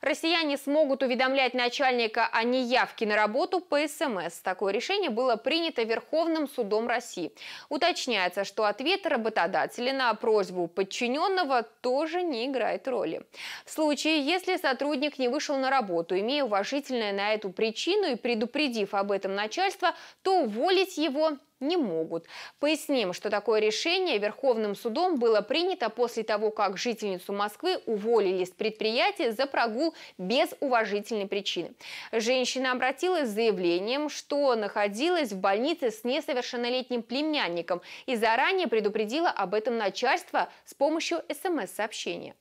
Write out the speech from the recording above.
Россияне смогут уведомлять начальника о неявке на работу по СМС. Такое решение было принято Верховным судом России. Уточняется, что ответ работодателя на просьбу подчиненного тоже не играет роли. В случае, если сотрудник не вышел на работу, имея уважительное на эту причину и предупредив об этом начальство, то уволить его не могут. Поясним, что такое решение Верховным судом было принято после того, как жительницу Москвы уволили с предприятия за прогул без уважительной причины. Женщина обратилась с заявлением, что находилась в больнице с несовершеннолетним племянником и заранее предупредила об этом начальство с помощью смс-сообщения.